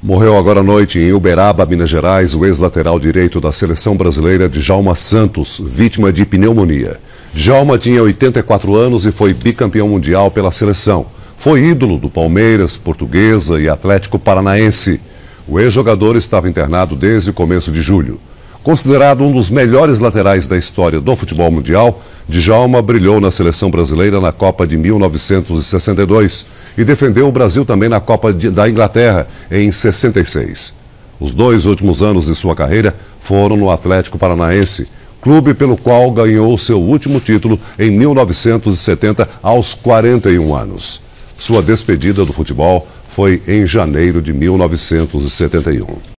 Morreu agora à noite em Uberaba, Minas Gerais, o ex-lateral direito da seleção brasileira Djalma Santos, vítima de pneumonia. Djalma tinha 84 anos e foi bicampeão mundial pela seleção. Foi ídolo do Palmeiras, Portuguesa e Atlético Paranaense. O ex-jogador estava internado desde o começo de julho. Considerado um dos melhores laterais da história do futebol mundial, Djalma brilhou na seleção brasileira na Copa de 1962 e defendeu o Brasil também na Copa de, da Inglaterra em 66. Os dois últimos anos de sua carreira foram no Atlético Paranaense, clube pelo qual ganhou seu último título em 1970, aos 41 anos. Sua despedida do futebol foi em janeiro de 1971.